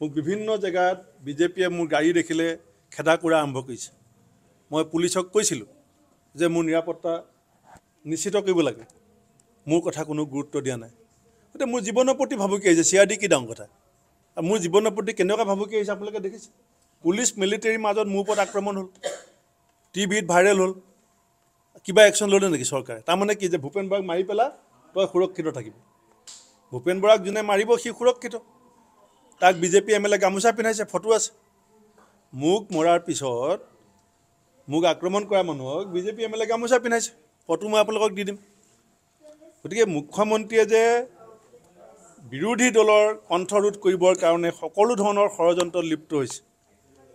মোক বিভিন্ন জেগাত বিজেপিয়ে মোৰ গাড়ী দেখিলে খেদা কৰা আৰম্ভ কৰিছে মই পুলিচক কৈছিলোঁ যে মোৰ নিৰাপত্তা নিশ্চিত কৰিব লাগে মোৰ কথা কোনো গুৰুত্ব দিয়া নাই গতিকে মোৰ জীৱনৰ প্ৰতি ভাবুকি আহিছে চি আৰ ডি কি ডাঙৰ কথা আৰু মোৰ জীৱনৰ প্ৰতি কেনেকুৱা ভাবুকি আহিছে আপোনালোকে দেখিছে পুলিচ মিলিটেৰীৰ মাজত মোৰ ওপৰত আক্ৰমণ হ'ল টি ভিত ভাইৰেল হ'ল কিবা একশ্যন ল'লে নেকি চৰকাৰে তাৰমানে কি যে ভূপেন বৰাক মাৰি পেলাই তই সুৰক্ষিত থাকিব ভূপেন বৰাক যোনে মাৰিব সি সুৰক্ষিত তাক বিজেপি এম এল এ গামোচা পিন্ধাইছে ফটো আছে মোক মৰাৰ পিছত মোক আক্ৰমণ কৰা মানুহক বিজেপি এম এল এ গামোচা পিন্ধাইছে ফটো মই আপোনালোকক দি দিম গতিকে মুখ্যমন্ত্ৰীয়ে যে বিৰোধী দলৰ কণ্ঠৰোধ কৰিবৰ কাৰণে সকলো ধৰণৰ ষড়যন্ত্ৰ লিপ্ত হৈছে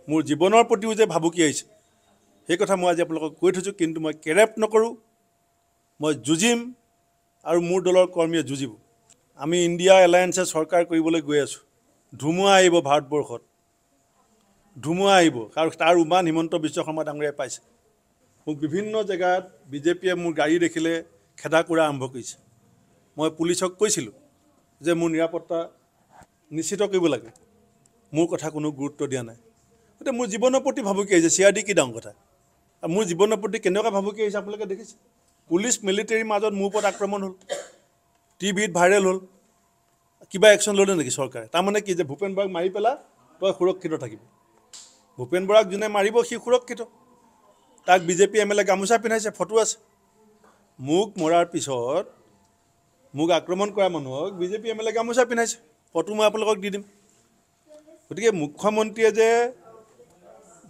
মোৰ জীৱনৰ প্ৰতিও যে ভাবুকি আহিছে সেই কথা মই আজি আপোনালোকক কৈ থৈছোঁ কিন্তু মই কেৰেপ নকৰোঁ মই যুঁজিম আৰু মোৰ দলৰ কৰ্মীয়ে যুঁজিব আমি ইণ্ডিয়া এলায়েঞ্চে চৰকাৰ কৰিবলৈ গৈ আছোঁ ধুমুহা আহিব ভাৰতবৰ্ষত ধুমুহা আহিব আৰু তাৰ উমান হিমন্ত বিশ্ব শৰ্মা ডাঙৰীয়াই পাইছে মোক বিভিন্ন জেগাত বিজেপিয়ে মোৰ গাড়ী দেখিলে খেদা কৰা আৰম্ভ কৰিছে মই পুলিচক কৈছিলোঁ যে মোৰ নিৰাপত্তা নিশ্চিত কৰিব লাগে মোৰ কথা কোনো গুৰুত্ব দিয়া নাই গতিকে মোৰ জীৱনৰ প্ৰতি ভাবুকি আহিছে চি আৰ ডি কি ডাঙৰ কথা আৰু মোৰ জীৱনৰ প্ৰতি কেনেকুৱা ভাবুকি আহিছে আপোনালোকে দেখিছে পুলিচ মিলিটেৰীৰ মাজত মোৰ ওপৰত আক্ৰমণ হ'ল টিভিত ভাইৰেল হ'ল কিবা একশ্যন ল'লে নেকি চৰকাৰে তাৰমানে কি যে ভূপেন বৰাক মাৰি পেলাই তই সুৰক্ষিত থাকিব ভূপেন বৰাক যোনে মাৰিব সি সুৰক্ষিত তাক বিজেপি এম এল এ গামোচা পিন্ধাইছে ফটো আছে মোক মৰাৰ পিছত মোক আক্ৰমণ কৰা মানুহক বিজেপি এম এল এ গামোচা পিন্ধাইছে ফটো মই আপোনালোকক দি দিম গতিকে মুখ্যমন্ত্ৰীয়ে যে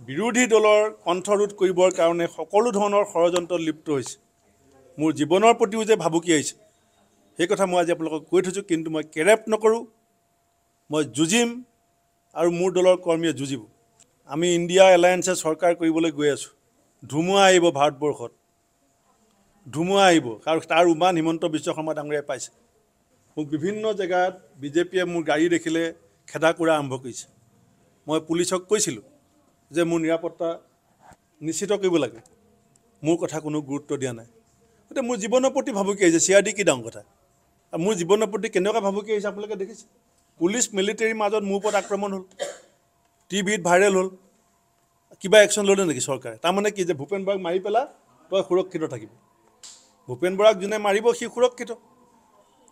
বিৰোধী দলৰ কণ্ঠৰোধ কৰিবৰ কাৰণে সকলো ধৰণৰ ষড়যন্ত্ৰ লিপ্ত হৈছে মোৰ জীৱনৰ প্ৰতিও যে ভাবুকি আহিছে সেই কথা মই আজি আপোনালোকক কৈ থৈছোঁ কিন্তু মই কেৰেপ নকৰোঁ মই যুঁজিম আৰু মোৰ দলৰ কৰ্মীয়ে যুঁজিব আমি ইণ্ডিয়া এলায়েঞ্চে চৰকাৰ কৰিবলৈ গৈ আছোঁ ধুমুৱা আহিব ভাৰতবৰ্ষত ধুমুৱা আহিব কাৰণ তাৰ উমান হিমন্ত বিশ্ব শৰ্মা ডাঙৰীয়াই পাইছে মোক বিভিন্ন জেগাত বিজেপিয়ে মোৰ গাড়ী দেখিলে খেদা কৰা আৰম্ভ কৰিছে মই পুলিচক কৈছিলোঁ যে মোৰ নিৰাপত্তা নিশ্চিত কৰিব লাগে মোৰ কথা কোনো গুৰুত্ব দিয়া নাই গতিকে মোৰ জীৱনৰ প্ৰতি ভাবুকি আহিছে চি আৰ ডি কি ডাঙৰ কথা মোৰ জীৱনৰ প্ৰতি কেনেকুৱা ভাবুকি আহিছে আপোনালোকে দেখিছে পুলিচ মিলিটেৰীৰ মাজত মোৰ ওপৰত আক্ৰমণ হ'ল টিভিত ভাইৰেল হ'ল কিবা একশ্যন ল'লে নেকি চৰকাৰে তাৰমানে কি যে ভূপেন বৰাক মাৰি পেলাই তই সুৰক্ষিত থাকিব ভূপেন বৰাক যোনে মাৰিব সি সুৰক্ষিত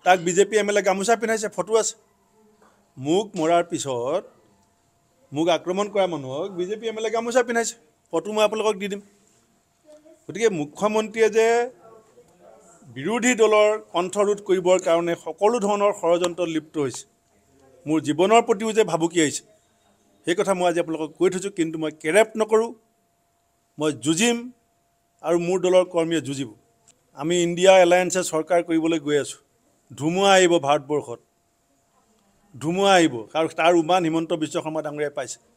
তাক বিজেপি এম এল এ গামোচা পিন্ধাইছে ফটো আছে মোক মৰাৰ পিছত মোক আক্ৰমণ কৰা মানুহক বিজেপি এম এল এ গামোচা পিন্ধাইছে ফটো মই আপোনালোকক দি দিম গতিকে মুখ্যমন্ত্ৰীয়ে যে বিৰোধী দলৰ কণ্ঠৰোধ কৰিবৰ কাৰণে সকলো ধৰণৰ ষড়যন্ত্ৰ লিপ্ত হৈছে মোৰ জীৱনৰ প্ৰতিও যে ভাবুকি আহিছে সেই কথা মই আজি আপোনালোকক কৈ থৈছোঁ কিন্তু মই কেৰেপ নকৰোঁ মই যুঁজিম আৰু মোৰ দলৰ কৰ্মীয়ে যুঁজিব আমি ইণ্ডিয়া এলায়েঞ্চে চৰকাৰ কৰিবলৈ গৈ আছোঁ ধুমুৱা আহিব ভাৰতবৰ্ষত ধুমুৱা আহিব কাৰণ তাৰ উমান হিমন্ত বিশ্ব শৰ্মা ডাঙৰীয়াই পাইছে